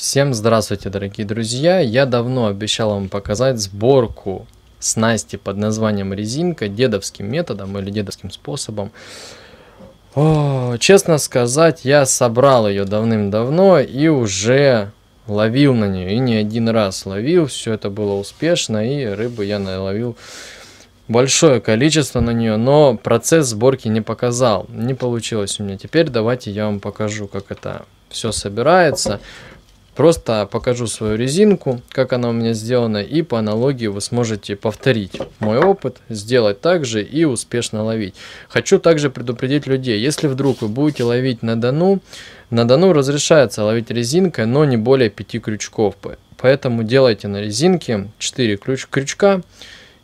Всем здравствуйте, дорогие друзья! Я давно обещал вам показать сборку снасти под названием резинка дедовским методом или дедовским способом. О, честно сказать, я собрал ее давным-давно и уже ловил на нее. И не один раз ловил, все это было успешно, и рыбы я наловил большое количество на нее, но процесс сборки не показал, не получилось у меня. Теперь давайте я вам покажу, как это все собирается. Просто покажу свою резинку, как она у меня сделана, и по аналогии вы сможете повторить мой опыт, сделать так же и успешно ловить. Хочу также предупредить людей, если вдруг вы будете ловить на Дону, на Дону разрешается ловить резинкой, но не более 5 крючков, поэтому делайте на резинке 4 крюч крючка,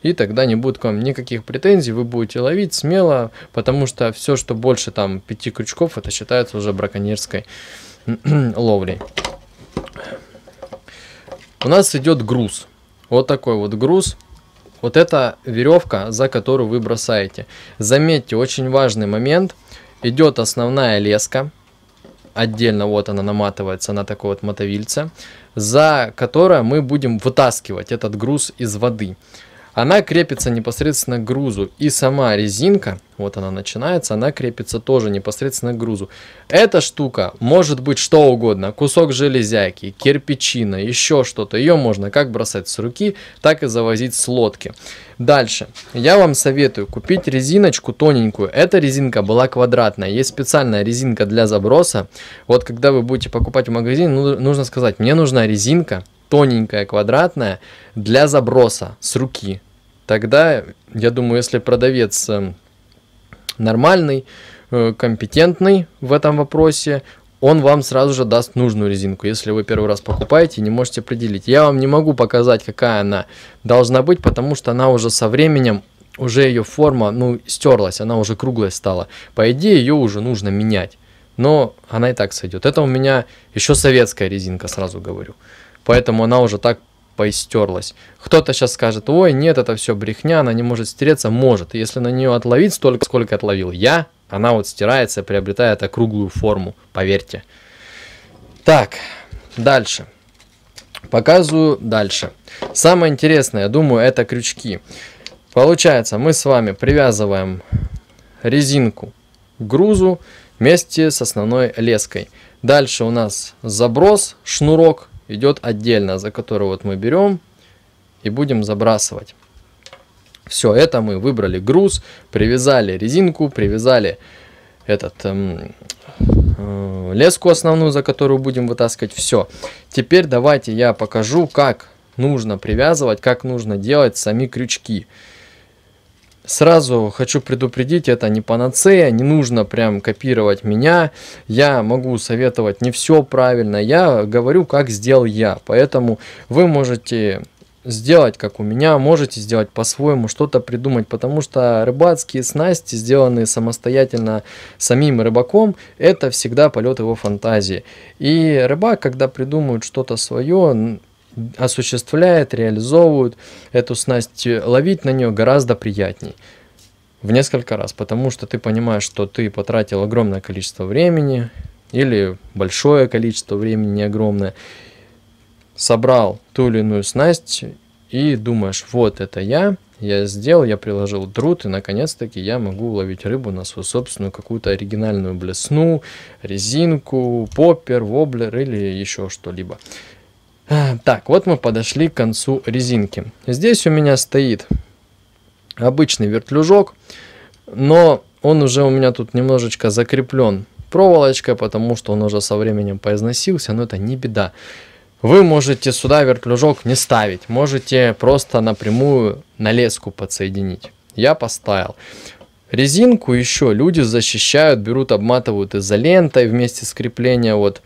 и тогда не будет к вам никаких претензий, вы будете ловить смело, потому что все, что больше там 5 крючков, это считается уже браконьерской ловлей у нас идет груз. Вот такой вот груз. Вот это веревка, за которую вы бросаете. Заметьте, очень важный момент. Идет основная леска. Отдельно вот она наматывается на такой вот мотовильце. За которое мы будем вытаскивать этот груз из воды. Она крепится непосредственно к грузу. И сама резинка, вот она начинается, она крепится тоже непосредственно к грузу. Эта штука может быть что угодно. Кусок железяки, кирпичина, еще что-то. Ее можно как бросать с руки, так и завозить с лодки. Дальше. Я вам советую купить резиночку тоненькую. Эта резинка была квадратная. Есть специальная резинка для заброса. Вот когда вы будете покупать в магазине, ну, нужно сказать, мне нужна резинка тоненькая, квадратная, для заброса с руки тогда, я думаю, если продавец эм, нормальный, э, компетентный в этом вопросе, он вам сразу же даст нужную резинку, если вы первый раз покупаете и не можете определить. Я вам не могу показать, какая она должна быть, потому что она уже со временем, уже ее форма, ну, стерлась, она уже круглая стала. По идее, ее уже нужно менять, но она и так сойдет. Это у меня еще советская резинка, сразу говорю. Поэтому она уже так поистерлась. Кто-то сейчас скажет, ой, нет, это все брехня, она не может стереться. Может, если на нее отловить столько, сколько отловил я, она вот стирается, приобретает округлую форму, поверьте. Так, дальше. Показываю дальше. Самое интересное, я думаю, это крючки. Получается, мы с вами привязываем резинку к грузу вместе с основной леской. Дальше у нас заброс, шнурок идет отдельно, за которую вот мы берем и будем забрасывать. Все это мы выбрали груз, привязали резинку, привязали этот эм, э, леску основную, за которую будем вытаскивать. Все. Теперь давайте я покажу, как нужно привязывать, как нужно делать сами крючки. Крючки. Сразу хочу предупредить, это не панацея, не нужно прям копировать меня. Я могу советовать не все правильно, я говорю, как сделал я. Поэтому вы можете сделать, как у меня, можете сделать по-своему, что-то придумать, потому что рыбацкие снасти, сделанные самостоятельно самим рыбаком, это всегда полет его фантазии. И рыбак, когда придумывает что-то свое, осуществляет, реализовывают эту снасть, э, ловить на нее гораздо приятней в несколько раз, потому что ты понимаешь, что ты потратил огромное количество времени или большое количество времени, не огромное, собрал ту или иную снасть и думаешь, вот это я, я сделал, я приложил труд, и наконец-таки я могу ловить рыбу на свою собственную какую-то оригинальную блесну, резинку, поппер, воблер или еще что-либо. Так, вот мы подошли к концу резинки. Здесь у меня стоит обычный вертлюжок, но он уже у меня тут немножечко закреплен проволочкой, потому что он уже со временем поизносился, но это не беда. Вы можете сюда вертлюжок не ставить, можете просто напрямую на леску подсоединить. Я поставил. Резинку еще люди защищают, берут, обматывают изолентой вместе с креплением вот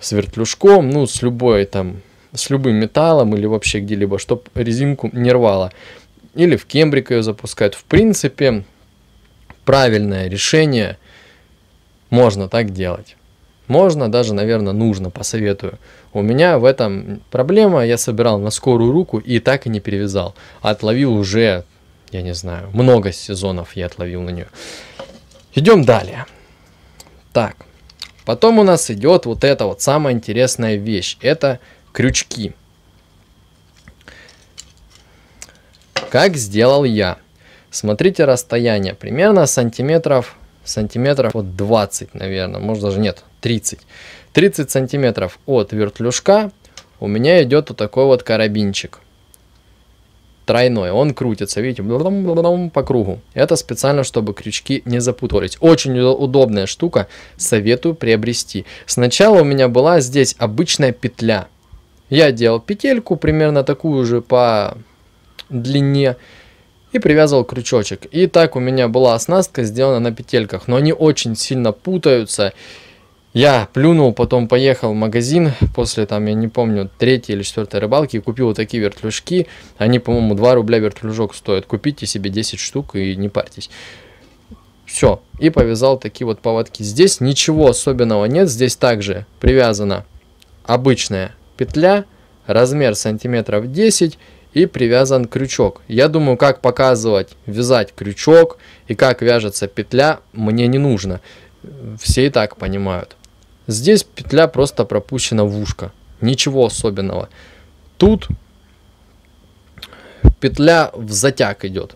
с вертлюжком, ну с любой там с любым металлом или вообще где-либо, чтобы резинку не рвало. Или в кембрик ее запускать. В принципе, правильное решение, можно так делать. Можно, даже, наверное, нужно, посоветую. У меня в этом проблема, я собирал на скорую руку и так и не перевязал. Отловил уже, я не знаю, много сезонов я отловил на нее. Идем далее. Так, потом у нас идет вот эта вот самая интересная вещь. Это крючки. Как сделал я. Смотрите расстояние, примерно сантиметров, сантиметров вот 20, наверное, может даже нет, 30. 30 сантиметров от вертлюжка у меня идет вот такой вот карабинчик. Тройной, он крутится, видите, по кругу. Это специально, чтобы крючки не запутывались. Очень удобная штука, советую приобрести. Сначала у меня была здесь обычная петля – я делал петельку, примерно такую же по длине, и привязывал крючочек. И так у меня была оснастка сделана на петельках, но они очень сильно путаются. Я плюнул, потом поехал в магазин после, там, я не помню, третьей или четвертой рыбалки и купил вот такие вертлюжки. Они, по-моему, 2 рубля вертлюжок стоят. Купите себе 10 штук и не парьтесь. Все. И повязал такие вот поводки. Здесь ничего особенного нет. Здесь также привязана обычная петля, размер сантиметров 10 и привязан крючок. Я думаю, как показывать, вязать крючок и как вяжется петля, мне не нужно. Все и так понимают. Здесь петля просто пропущена в ушко. Ничего особенного. Тут петля в затяг идет.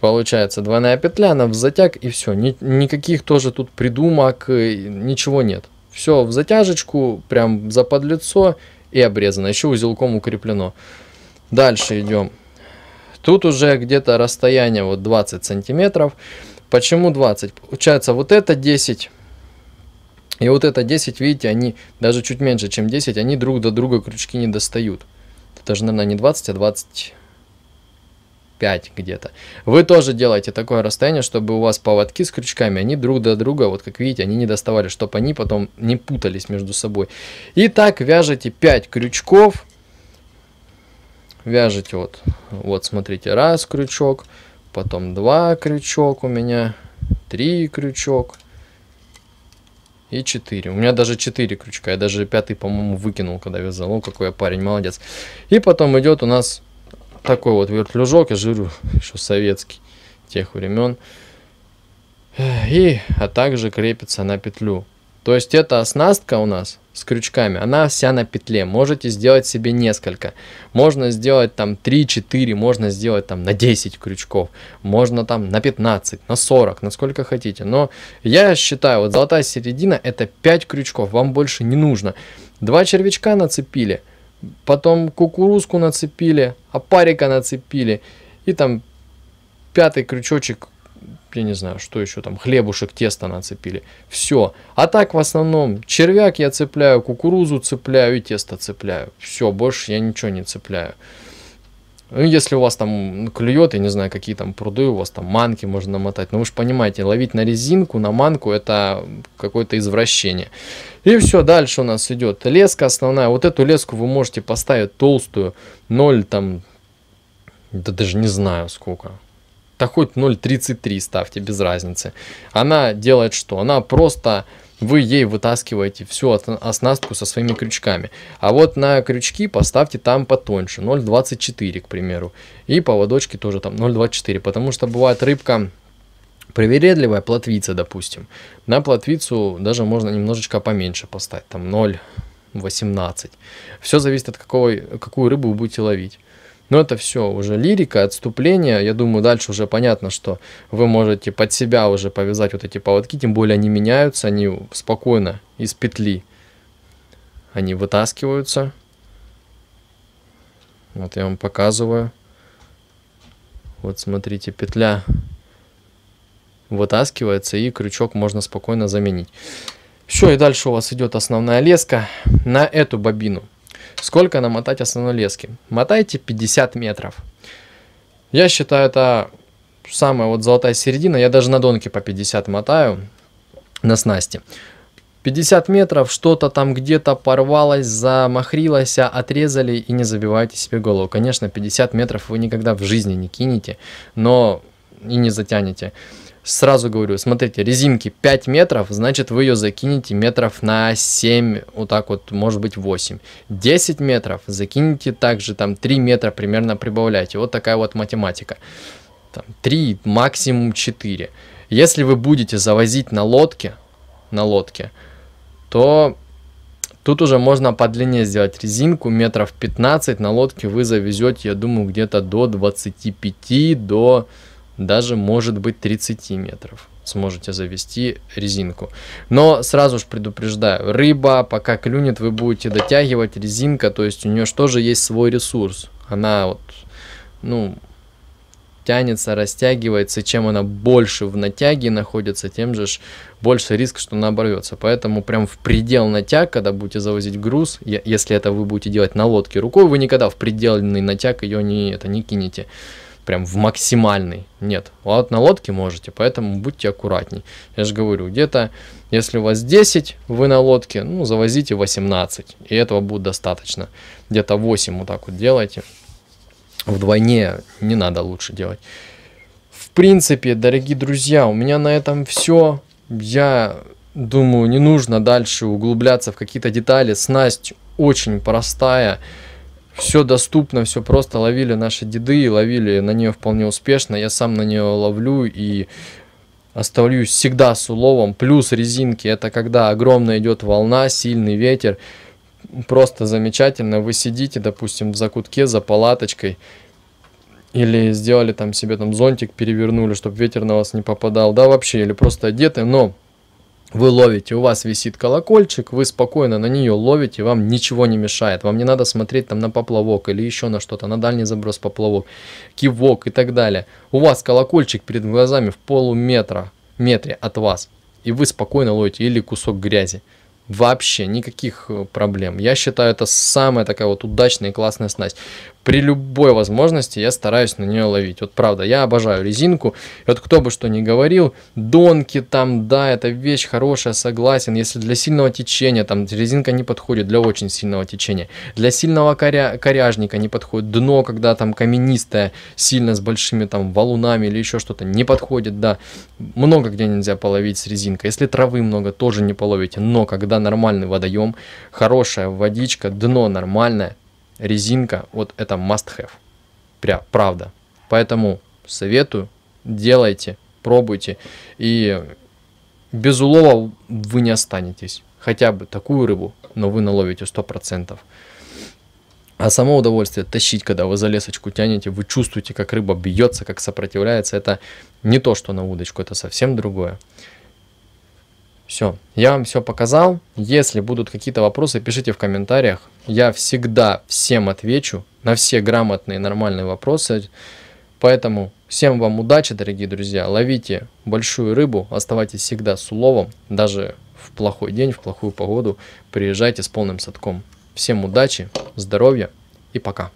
Получается двойная петля, она в затяг и все. Ни, никаких тоже тут придумок, э, ничего нет. Все в затяжечку, прям за подлицо и обрезано. Еще узелком укреплено. Дальше идем. Тут уже где-то расстояние вот 20 сантиметров. Почему 20? Получается вот это 10 и вот это 10, видите, они даже чуть меньше, чем 10, они друг до друга крючки не достают. Это же, наверное, не 20, а 20, 5 где-то. Вы тоже делаете такое расстояние, чтобы у вас поводки с крючками, они друг до друга, вот как видите, они не доставали, чтобы они потом не путались между собой. И так вяжете 5 крючков. Вяжете вот, вот смотрите, раз крючок, потом два крючок у меня, три крючок и 4. У меня даже 4 крючка. Я даже пятый, по-моему, выкинул, когда вязал. О, какой я парень, молодец. И потом идет у нас такой вот вертлюжок, я жирю еще советский тех времен. И, а также крепится на петлю. То есть эта оснастка у нас с крючками, она вся на петле. Можете сделать себе несколько. Можно сделать там 3-4, можно сделать там на 10 крючков, можно там на 15, на 40, на сколько хотите. Но я считаю, вот золотая середина это 5 крючков, вам больше не нужно. Два червячка нацепили, потом кукурузку нацепили, опарика а нацепили, и там пятый крючочек, я не знаю, что еще там, хлебушек, тесто нацепили. Все. А так в основном червяк я цепляю, кукурузу цепляю и тесто цепляю. Все, больше я ничего не цепляю. Ну, если у вас там клюет, я не знаю, какие там пруды, у вас там манки можно намотать. Но вы же понимаете, ловить на резинку, на манку, это какое-то извращение. И все, дальше у нас идет леска основная. Вот эту леску вы можете поставить толстую, 0 там, да даже не знаю сколько. Да хоть 0.33 ставьте, без разницы. Она делает что? Она просто вы ей вытаскиваете всю оснастку со своими крючками. А вот на крючки поставьте там потоньше, 0.24, к примеру. И поводочки тоже там 0.24, потому что бывает рыбка Привередливая плотвица, допустим. На плотвицу даже можно немножечко поменьше поставить, там 0,18. Все зависит от какой, какую рыбу вы будете ловить. Но это все уже лирика, отступление. Я думаю, дальше уже понятно, что вы можете под себя уже повязать вот эти поводки, тем более они меняются, они спокойно из петли. Они вытаскиваются. Вот я вам показываю. Вот смотрите, петля вытаскивается и крючок можно спокойно заменить. Все, и дальше у вас идет основная леска на эту бобину. Сколько намотать основной лески? Мотайте 50 метров. Я считаю, это самая вот золотая середина. Я даже на донке по 50 мотаю на снасти. 50 метров, что-то там где-то порвалось, замахрилось, отрезали и не забивайте себе голову. Конечно, 50 метров вы никогда в жизни не кинете, но и не затянете. Сразу говорю, смотрите, резинки 5 метров, значит вы ее закинете метров на 7, вот так вот, может быть 8. 10 метров закинете также там 3 метра примерно прибавляйте. Вот такая вот математика. Там, 3, максимум 4. Если вы будете завозить на лодке, на лодке, то Тут уже можно по длине сделать резинку, метров 15 на лодке вы завезете, я думаю, где-то до 25, до даже может быть 30 метров сможете завести резинку. Но сразу же предупреждаю, рыба пока клюнет, вы будете дотягивать резинка, то есть у нее же тоже есть свой ресурс. Она вот, ну, тянется, растягивается, чем она больше в натяге находится, тем же ж больше риск, что она оборвется. Поэтому прям в предел натяг, когда будете завозить груз, если это вы будете делать на лодке рукой, вы никогда в предельный натяг ее не, это, не кинете прям в максимальный. Нет, вот на лодке можете, поэтому будьте аккуратней. Я же говорю, где-то, если у вас 10, вы на лодке, ну, завозите 18, и этого будет достаточно. Где-то 8 вот так вот делайте. Вдвойне не надо лучше делать. В принципе, дорогие друзья, у меня на этом все. Я думаю, не нужно дальше углубляться в какие-то детали. Снасть очень простая все доступно, все просто. Ловили наши деды, ловили на нее вполне успешно. Я сам на нее ловлю и оставлюсь всегда с уловом. Плюс резинки, это когда огромная идет волна, сильный ветер. Просто замечательно. Вы сидите, допустим, в закутке за палаточкой, или сделали там себе там зонтик перевернули, чтобы ветер на вас не попадал, да, вообще, или просто одеты, но вы ловите, у вас висит колокольчик, вы спокойно на нее ловите, вам ничего не мешает, вам не надо смотреть там на поплавок или еще на что-то, на дальний заброс поплавок, кивок и так далее. У вас колокольчик перед глазами в полуметра, метре от вас, и вы спокойно ловите или кусок грязи. Вообще никаких э, проблем. Я считаю, это самая такая вот удачная и классная снасть. При любой возможности я стараюсь на нее ловить. Вот правда, я обожаю резинку. И вот кто бы что ни говорил, донки там, да, это вещь хорошая, согласен. Если для сильного течения, там резинка не подходит, для очень сильного течения. Для сильного коря... коряжника не подходит. Дно, когда там каменистое, сильно с большими там валунами или еще что-то, не подходит, да. Много где нельзя половить с резинкой. Если травы много, тоже не половите. Но когда нормальный водоем, хорошая водичка, дно нормальное, резинка, вот это must have, прям, правда. Поэтому советую, делайте, пробуйте, и без улова вы не останетесь. Хотя бы такую рыбу, но вы наловите 100%. А само удовольствие тащить, когда вы за лесочку тянете, вы чувствуете, как рыба бьется, как сопротивляется. Это не то, что на удочку, это совсем другое. Все, я вам все показал. Если будут какие-то вопросы, пишите в комментариях. Я всегда всем отвечу на все грамотные, нормальные вопросы. Поэтому всем вам удачи, дорогие друзья. Ловите большую рыбу, оставайтесь всегда с уловом, даже в плохой день, в плохую погоду. Приезжайте с полным садком. Всем удачи, здоровья и пока.